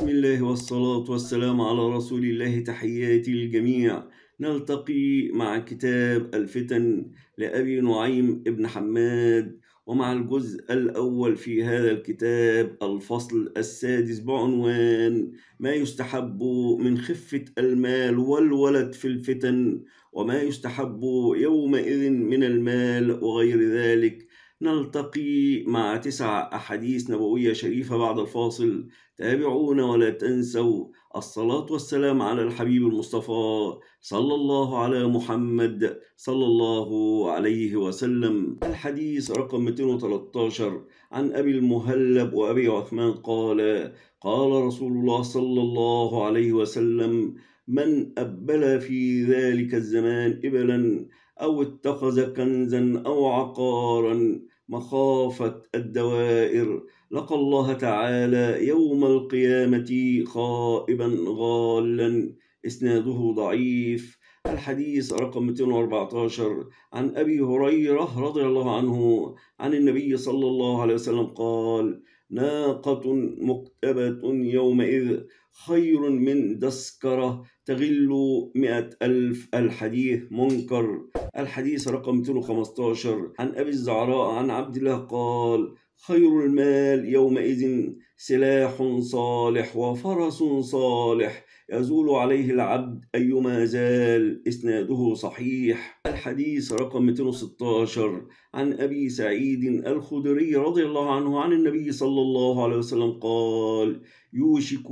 بسم الله والصلاة والسلام على رسول الله تحياتي للجميع نلتقي مع كتاب الفتن لأبي نعيم ابن حماد ومع الجزء الأول في هذا الكتاب الفصل السادس بعنوان ما يستحب من خفة المال والولد في الفتن وما يستحب يومئذ من المال وغير ذلك نلتقي مع تسع أحاديث نبوية شريفة بعد الفاصل تابعونا ولا تنسوا الصلاة والسلام على الحبيب المصطفى صلى الله على محمد صلى الله عليه وسلم الحديث رقم 213 عن أبي المهلب وأبي عثمان قال قال رسول الله صلى الله عليه وسلم من أبل في ذلك الزمان إبلا أو اتخذ كنزا أو عقارا مخافة الدوائر لقى الله تعالى يوم القيامة خائبا غالا إسناده ضعيف الحديث رقم 214 عن أبي هريرة رضي الله عنه عن النبي صلى الله عليه وسلم قال ناقة مكتبة يومئذ خير من دسكرة تغل مئة ألف الحديث منكر الحديث رقم 215 عن أبي الزعراء عن عبد الله قال خير المال يومئذ سلاح صالح وفرس صالح يزول عليه العبد أيما زال إسناده صحيح الحديث رقم 216 عن أبي سعيد الخدري رضي الله عنه عن النبي صلى الله عليه وسلم قال يوشك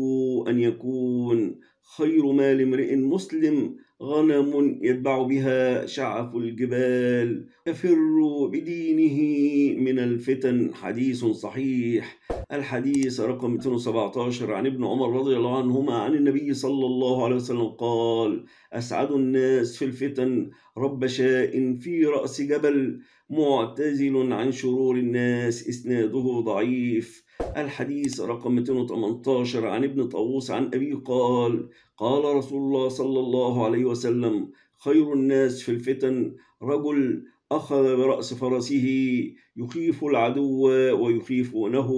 أن يكون خير مال امرئ مسلم غنم يتبع بها شعف الجبال يفر بدينه من الفتن حديث صحيح الحديث رقم 217 عن ابن عمر رضي الله عنهما عن النبي صلى الله عليه وسلم قال أسعد الناس في الفتن رب شاء في رأس جبل معتزل عن شرور الناس إسناده ضعيف الحديث رقم 218 عن ابن طاووس عن أبي قال قال رسول الله صلى الله عليه وسلم خير الناس في الفتن رجل أخذ برأس فرسه يخيف العدو ويخيفونه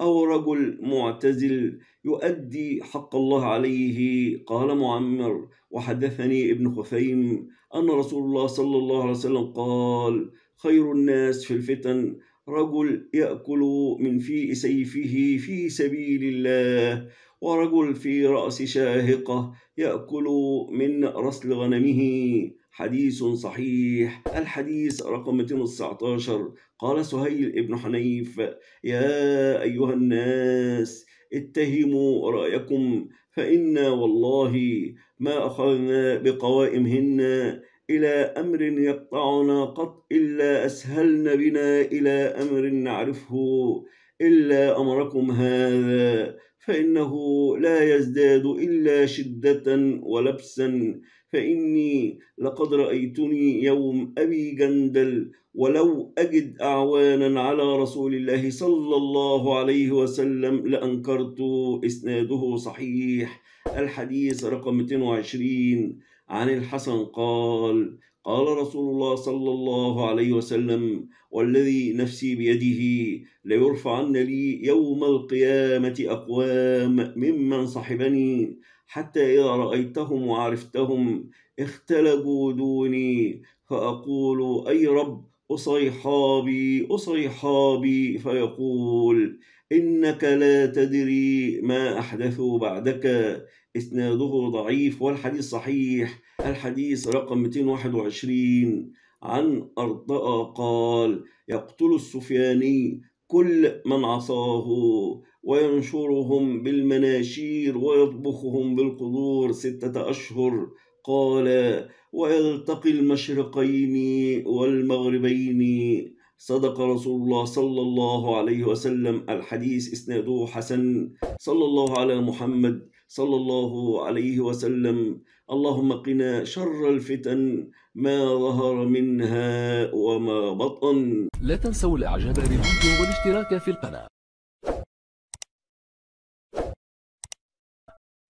أو رجل معتزل يؤدي حق الله عليه قال معمر وحدثني ابن خثيم أن رسول الله صلى الله عليه وسلم قال خير الناس في الفتن رجل يأكل من في سيفه في سبيل الله ورجل في رأس شاهقة يأكل من رسل غنمه حديث صحيح الحديث رقم 219 قال سهيل ابن حنيف يا أيها الناس اتهموا رأيكم فإنا والله ما أخذنا بقوائمهن إلى أمر يقطعنا قط إلا أسهلن بنا إلى أمر نعرفه إلا أمركم هذا فإنه لا يزداد إلا شدة ولبسا فإني لقد رأيتني يوم أبي جندل ولو أجد أعوانا على رسول الله صلى الله عليه وسلم لأنكرت إسناده صحيح الحديث رقم 220 عن الحسن قال قال رسول الله صلى الله عليه وسلم والذي نفسي بيده ليرفعن لي يوم القيامة أقوام ممن صحبني حتى إذا رأيتهم وعرفتهم اختلجوا دوني فأقول أي رب أصيحابي أصيحابي فيقول إنك لا تدري ما أحدث بعدك إسناده ضعيف والحديث صحيح الحديث رقم 221 عن أرطاء قال يقتل السفياني كل من عصاه وينشرهم بالمناشير ويطبخهم بالقدور ستة أشهر قال ويلتقي المشرقين والمغربين صدق رسول الله صلى الله عليه وسلم الحديث اسناده حسن صلى الله على محمد صلى الله عليه وسلم اللهم قنا شر الفتن ما ظهر منها وما بطن لا تنسوا الاعجاب بالفيديو والاشتراك في القناه